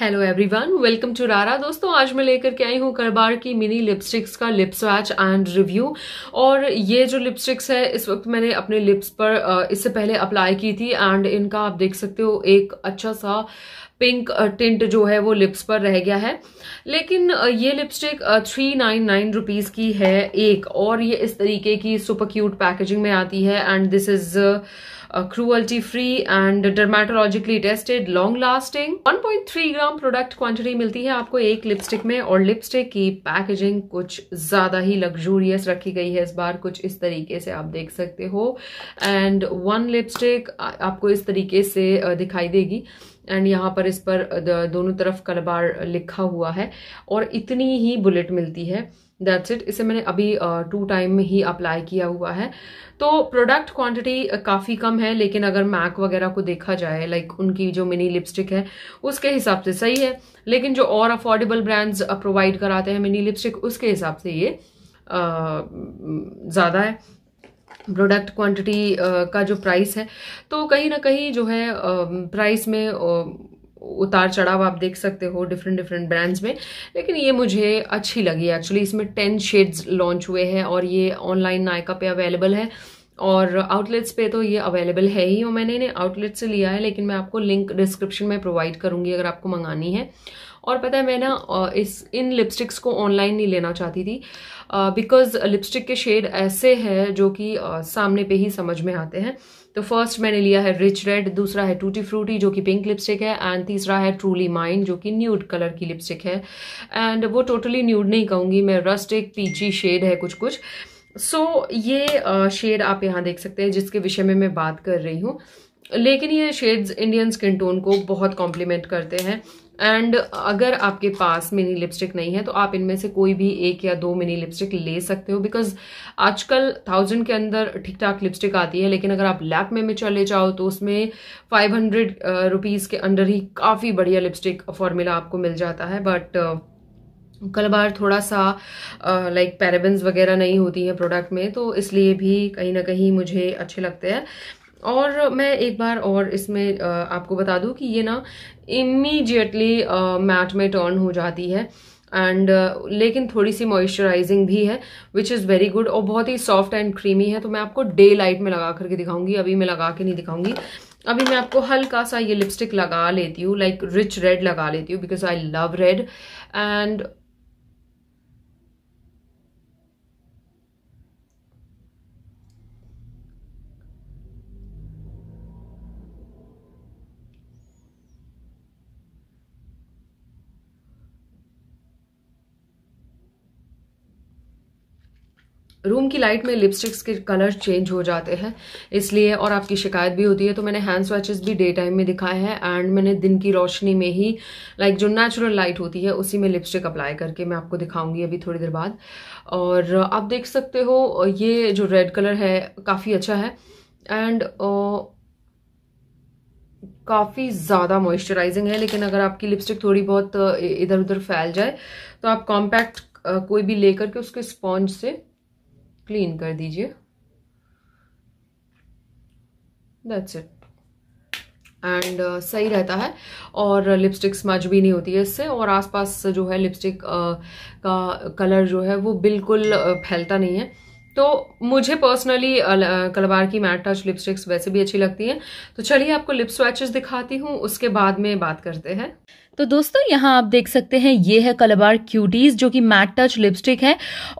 hello everyone welcome to रारा दोस्तों आज मैं लेकर के आई हूँ करबार की मिनी लिपस्टिक्स का लिप स्वैच एंड रिव्यू और ये जो लिपस्टिक्स है इस वक्त मैंने अपने लिप्स पर इससे पहले अप्लाई की थी एंड इनका आप देख सकते हो एक अच्छा सा पिंक टिंट जो है वो लिप्स पर रह गया है लेकिन ये lipstick three nine nine rupees की है एक और ये इस तरीके की सुपर क्यूट पैकेजिंग में आती है and this is cruelty free and dermatologically tested long lasting 1.3 gram product quantity मिलती है आपको एक लिपस्टिक में और लिपस्टिक की पैकेजिंग कुछ ज़्यादा ही लग्जूरियस रखी गई है इस बार कुछ इस तरीके से आप देख सकते हो एंड वन लिपस्टिक आपको इस तरीके से दिखाई देगी एंड यहाँ पर इस पर uh, दोनों तरफ कलबार लिखा हुआ है और इतनी ही बुलेट मिलती है दैट्स इट इसे मैंने अभी टू uh, टाइम में ही अप्लाई किया हुआ है तो प्रोडक्ट क्वांटिटी काफ़ी कम है लेकिन अगर मैक वगैरह को देखा जाए लाइक उनकी जो मिनी लिपस्टिक है उसके हिसाब से सही है लेकिन जो और अफोर्डेबल ब्रांड्स प्रोवाइड कराते हैं मिनी लिपस्टिक उसके हिसाब से ये uh, ज़्यादा है प्रोडक्ट क्वांटिटी uh, का जो प्राइस है तो कहीं ना कहीं जो है प्राइस um, में uh, उतार चढ़ाव आप देख सकते हो डिफरेंट डिफरेंट ब्रांड्स में लेकिन ये मुझे अच्छी लगी एक्चुअली इसमें टेन शेड्स लॉन्च हुए हैं और ये ऑनलाइन नायका पे अवेलेबल है और आउटलेट्स पे तो ये अवेलेबल है ही और मैंने इन्हें आउटलेट से लिया है लेकिन मैं आपको लिंक डिस्क्रिप्शन में प्रोवाइड करूँगी अगर आपको मंगानी है और पता है मैं ना इस इन लिपस्टिक्स को ऑनलाइन नहीं लेना चाहती थी बिकॉज लिपस्टिक के शेड ऐसे हैं जो कि सामने पे ही समझ में आते हैं तो फर्स्ट मैंने लिया है रिच रेड दूसरा है टूटी फ्रूटी जो कि पिंक लिपस्टिक है एंड तीसरा है ट्रूली माइंड जो कि न्यूड कलर की लिपस्टिक है एंड वो टोटली न्यूड नहीं कहूँगी मैं रस्ट एक पीची शेड है कुछ कुछ सो so, ये शेड uh, आप यहाँ देख सकते हैं जिसके विषय में मैं बात कर रही हूँ लेकिन ये शेड्स इंडियन स्किन टोन को बहुत कॉम्प्लीमेंट करते हैं एंड अगर आपके पास मिनी लिपस्टिक नहीं है तो आप इनमें से कोई भी एक या दो मिनी लिपस्टिक ले सकते हो बिकॉज आजकल थाउजेंड के अंदर ठीक ठाक लिपस्टिक आती है लेकिन अगर आप लैप में में चले जाओ तो उसमें फाइव हंड्रेड रुपीज़ के अंडर ही काफ़ी बढ़िया लिपस्टिक फॉर्मूला आपको मिल जाता है बट कल बार थोड़ा सा लाइक पैराबेंस वगैरह नहीं होती है प्रोडक्ट में तो इसलिए भी कहीं ना कहीं मुझे अच्छे लगते हैं और मैं एक बार और इसमें आपको बता दूं कि ये ना इमीडिएटली मैट में टर्न हो जाती है एंड uh, लेकिन थोड़ी सी मॉइस्चराइजिंग भी है विच इज़ वेरी गुड और बहुत ही सॉफ्ट एंड क्रीमी है तो मैं आपको डे लाइट में लगा करके दिखाऊंगी अभी मैं लगा के नहीं दिखाऊंगी अभी मैं आपको हल्का सा ये लिपस्टिक लगा लेती हूँ लाइक रिच रेड लगा लेती हूँ because I love red and room की लाइट में लिपस्टिक्स के कलर चेंज हो जाते हैं इसलिए और आपकी शिकायत भी होती है तो मैंने हैंड स्वेचेस भी डे टाइम में दिखाए हैं एंड मैंने दिन की रोशनी में ही लाइक जो नेचुरल लाइट होती है उसी में लिपस्टिक अप्लाई करके मैं आपको दिखाऊंगी अभी थोड़ी देर बाद और आप देख सकते हो ये जो रेड कलर है काफ़ी अच्छा है एंड काफ़ी ज़्यादा मॉइस्चराइजिंग है लेकिन अगर आपकी लिपस्टिक थोड़ी बहुत इधर उधर फैल जाए तो आप कॉम्पैक्ट कोई भी लेकर के उसके स्पॉन्ज से क्लीन कर दीजिए दैट्स इट एंड सही रहता है और लिपस्टिक स्मज भी नहीं होती है इससे और आसपास जो है लिपस्टिक uh, का कलर जो है वो बिल्कुल uh, फैलता नहीं है तो मुझे पर्सनली uh, uh, कलबार की मैट टच लिपस्टिक्स वैसे भी अच्छी लगती हैं तो चलिए आपको लिप स्वैचेस दिखाती हूँ उसके बाद में बात करते हैं तो दोस्तों यहाँ आप देख सकते हैं ये है कलबार क्यूटीज जो कि मैट टच लिपस्टिक है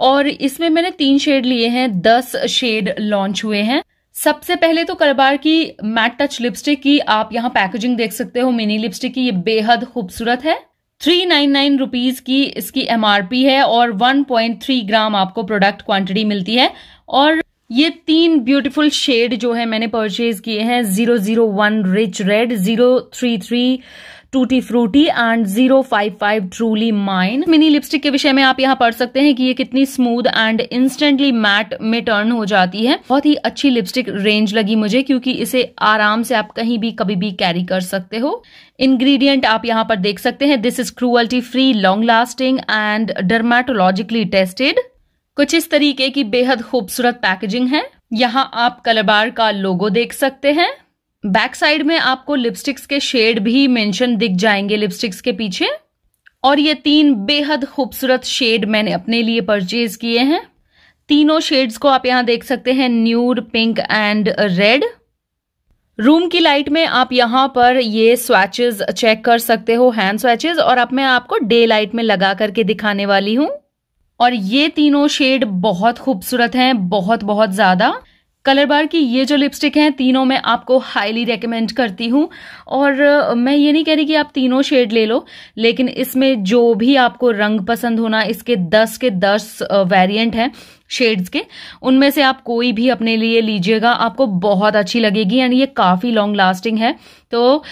और इसमें मैंने तीन शेड लिए हैं दस शेड लॉन्च हुए हैं सबसे पहले तो कलबार की मैट टच लिपस्टिक की आप यहाँ पैकेजिंग देख सकते हो मिनी लिपस्टिक की ये बेहद खूबसूरत है थ्री नाइन नाइन रुपीज की इसकी एमआरपी है और वन पॉइंट थ्री ग्राम आपको प्रोडक्ट क्वांटिटी मिलती है और ये तीन ब्यूटीफुल शेड जो है मैंने परचेज किए हैं zero zero one rich red zero three three tutti frutti and zero five five truly mine mini lipstick के विषय में आप यहाँ पढ़ सकते हैं कि ये कितनी स्मूथ एंड इंस्टेंटली मैट में टर्न हो जाती है बहुत ही अच्छी लिपस्टिक रेंज लगी मुझे क्योंकि इसे आराम से आप कहीं भी कभी भी कैरी कर सकते हो इंग्रेडिएंट आप यहाँ पर देख सकते हैं this is cruelty free long lasting and dermatologically tested कुछ इस तरीके की बेहद खूबसूरत पैकेजिंग है यहाँ आप कलरबार का लोगो देख सकते हैं बैक साइड में आपको लिपस्टिक्स के शेड भी मेंशन दिख जाएंगे लिपस्टिक्स के पीछे और ये तीन बेहद खूबसूरत शेड मैंने अपने लिए परचेज किए हैं तीनों शेड्स को आप यहाँ देख सकते हैं nude pink and red room की लाइट में आप यहाँ पर ये स्वैचेस चेक कर सकते हो हैंड स्वैचेस और अब आप मैं आपको डे लाइट में लगा करके दिखाने वाली हूँ और ये तीनों शेड बहुत खूबसूरत हैं बहुत बहुत ज़्यादा कलर बार की ये जो लिपस्टिक हैं तीनों मैं आपको हाईली रेकमेंड करती हूँ और मैं ये नहीं कह रही कि आप तीनों शेड ले लो लेकिन इसमें जो भी आपको रंग पसंद होना इसके दस के दस वेरिएंट हैं शेड्स के उनमें से आप कोई भी अपने लिए लीजिएगा आपको बहुत अच्छी लगेगी एंड ये काफ़ी लॉन्ग लास्टिंग है तो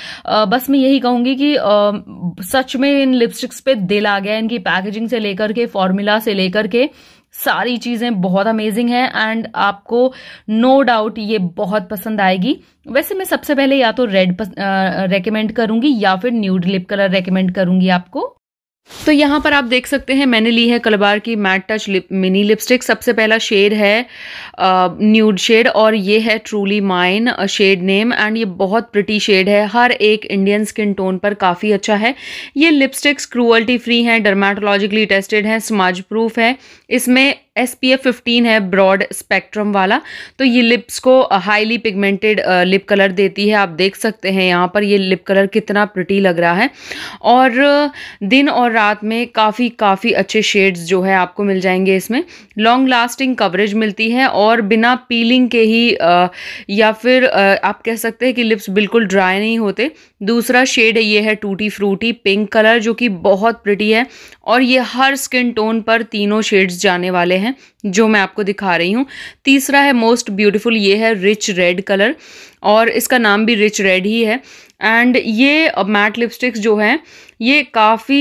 बस मैं यही कहूँगी कि सच में इन लिपस्टिक्स पे दिल आ गया इनकी पैकेजिंग से लेकर के फॉर्मूला से लेकर के सारी चीज़ें बहुत अमेजिंग है एंड आपको नो no डाउट ये बहुत पसंद आएगी वैसे मैं सबसे पहले या तो रेड रेकमेंड करूंगी या फिर न्यूड लिप कलर रेकमेंड करूंगी आपको तो यहाँ पर आप देख सकते हैं मैंने ली है कलबार की matte touch lip mini lipstick सबसे पहला शेड है न्यूड शेड और ये है truly mine shade name and ये बहुत प्रिटी शेड है हर एक इंडियन स्किन टोन पर काफ़ी अच्छा है ये लिपस्टिक्स क्रूअल्टी फ्री हैं डर्माटोलॉजिकली टेस्टेड हैं समाज प्रूफ है इसमें एस पी एफ फिफ्टीन है ब्रॉड स्पेक्ट्रम वाला तो ये लिप्स को हाईली पिगमेंटेड लिप कलर देती है आप देख सकते हैं यहाँ पर ये लिप कलर कितना प्रिटी लग रहा है और uh, दिन और रात में काफ़ी काफ़ी अच्छे शेड्स जो है आपको मिल जाएंगे इसमें लॉन्ग लास्टिंग कवरेज मिलती है और बिना पीलिंग के ही आ, uh, या फिर आ, uh, आप कह सकते हैं कि लिप्स बिल्कुल ड्राई नहीं होते दूसरा शेड ये है टूटी फ्रूटी पिंक कलर जो कि बहुत प्रिटी है और ये हर स्किन टोन पर तीनों शेड्स जाने वाले हैं हैं जो मैं आपको दिखा रही हूँ तीसरा है मोस्ट ब्यूटीफुल ये है रिच रेड कलर और इसका नाम भी रिच रेड ही है एंड ये मैट लिपस्टिक्स जो हैं ये काफ़ी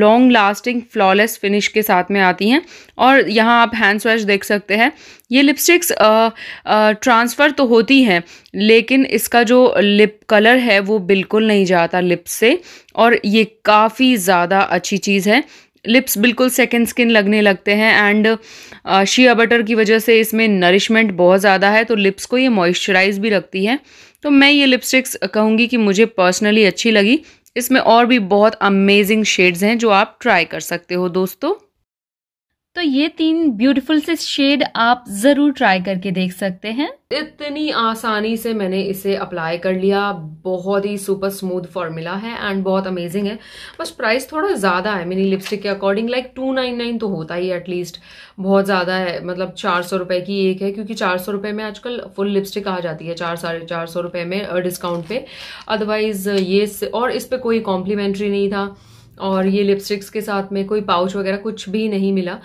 लॉन्ग लास्टिंग फ्लॉलेस फिनिश के साथ में आती हैं और यहाँ आप हैंड स्वैश देख सकते हैं ये लिपस्टिक्स ट्रांसफ़र तो होती हैं लेकिन इसका जो लिप कलर है वो बिल्कुल नहीं जाता लिप से और ये काफ़ी ज़्यादा अच्छी चीज़ है लिप्स बिल्कुल सेकेंड स्किन लगने लगते हैं एंड शिया बटर की वजह से इसमें नरिशमेंट बहुत ज़्यादा है तो लिप्स को ये मॉइस्चराइज भी रखती है तो मैं ये लिपस्टिक्स uh, कहूँगी कि मुझे पर्सनली अच्छी लगी इसमें और भी बहुत अमेजिंग शेड्स हैं जो आप ट्राई कर सकते हो दोस्तों तो ये तीन ब्यूटीफुल से शेड आप ज़रूर ट्राई करके देख सकते हैं इतनी आसानी से मैंने इसे अप्लाई कर लिया बहुत ही सुपर स्मूथ फॉर्मूला है एंड बहुत अमेजिंग है बस प्राइस थोड़ा ज़्यादा है मेरी लिपस्टिक के according like two nine nine तो होता ही एटलीस्ट बहुत ज़्यादा है मतलब चार सौ रुपए की एक है क्योंकि चार सौ रुपए में आजकल फुल लिपस्टिक आ जाती है चार साढ़े चार सौ रुपये में डिस्काउंट पे अदरवाइज़ ये और इस पर कोई कॉम्प्लीमेंट्री नहीं था और ये लिपस्टिक्स के साथ में कोई पाउच वगैरह कुछ भी नहीं मिला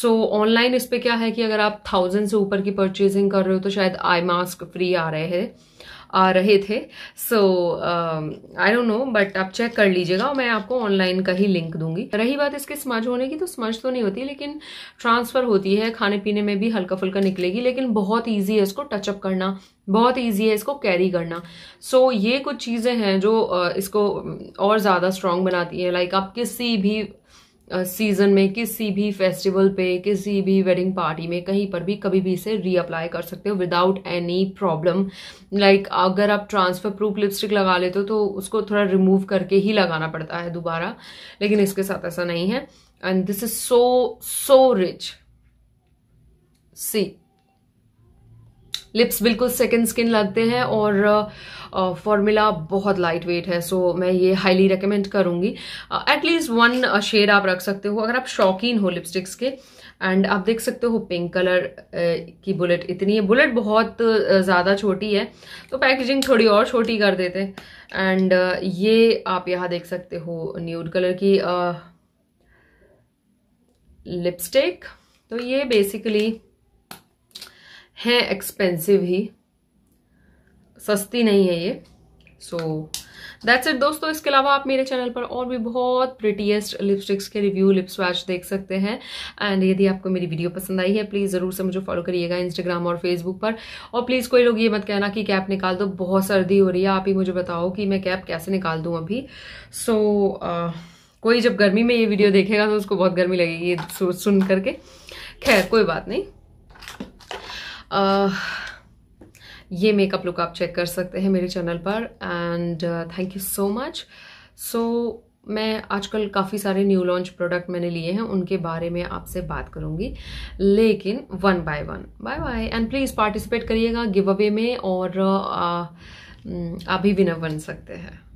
सो so, ऑनलाइन इस पर क्या है कि अगर आप थाउजेंड से ऊपर की परचेजिंग कर रहे हो तो शायद आई मास्क फ्री आ रहे हैं आ रहे थे so I don't know but आप चेक कर लीजिएगा और मैं आपको ऑनलाइन का ही लिंक दूंगी रही बात इसके स्मज होने की तो स्मज तो नहीं होती लेकिन ट्रांसफ़र होती है खाने पीने में भी हल्का फुल्का निकलेगी लेकिन बहुत ईजी है इसको टचअप करना बहुत ईजी है इसको कैरी करना सो so, ये कुछ चीज़ें हैं जो uh, इसको um, और ज़्यादा स्ट्रॉन्ग बनाती है लाइक like आप किसी भी सीज़न में किसी भी फेस्टिवल पे किसी भी वेडिंग पार्टी में कहीं पर भी कभी भी इसे रीअप्लाई कर सकते हो विदाउट एनी प्रॉब्लम लाइक अगर आप ट्रांसफ़र प्रूफ लिपस्टिक लगा लेते हो तो उसको थोड़ा रिमूव करके ही लगाना पड़ता है दोबारा लेकिन इसके साथ ऐसा नहीं है and this is so so rich see lips बिल्कुल सेकेंड स्किन लगते हैं और फॉर्मूला uh, बहुत लाइट वेट है सो so मैं ये हाईली रिकमेंड करूँगी एटलीस्ट वन शेड आप रख सकते हो अगर आप शौकीन हो लिपस्टिक्स के एंड आप देख सकते हो पिंक कलर uh, की बुलेट इतनी है बुलेट बहुत ज़्यादा छोटी है तो पैकेजिंग थोड़ी और छोटी कर देते एंड uh, ये आप यहाँ देख सकते हो न्यूड कलर की लिपस्टिक तो ये बेसिकली है एक्सपेंसिव ही सस्ती नहीं है ये सो दैट्स इट दोस्तों इसके अलावा आप मेरे चैनल पर और भी बहुत प्रिटीएस्ट लिपस्टिक्स के रिव्यू लिप्स वैश देख सकते हैं एंड यदि आपको मेरी वीडियो पसंद आई है प्लीज़ ज़रूर से मुझे फॉलो करिएगा इंस्टाग्राम और फेसबुक पर और प्लीज़ कोई लोग ये मत कहना कि कैप निकाल दो बहुत सर्दी हो रही है आप ही मुझे बताओ कि मैं कैप कैसे निकाल दूँ अभी सो so, uh, कोई जब गर्मी में ये वीडियो देखेगा तो उसको बहुत गर्मी लगेगी ये सुन करके खैर कोई बात नहीं Uh, ये मेकअप लुक आप चेक कर सकते हैं मेरे चैनल पर and thank you so much so मैं आजकल काफ़ी सारे न्यू लॉन्च प्रोडक्ट मैंने लिए हैं उनके बारे में आपसे बात करूंगी लेकिन one by one bye bye and please participate करिएगा गिव अवे में और uh, uh, mm, आप भी विनर बन सकते हैं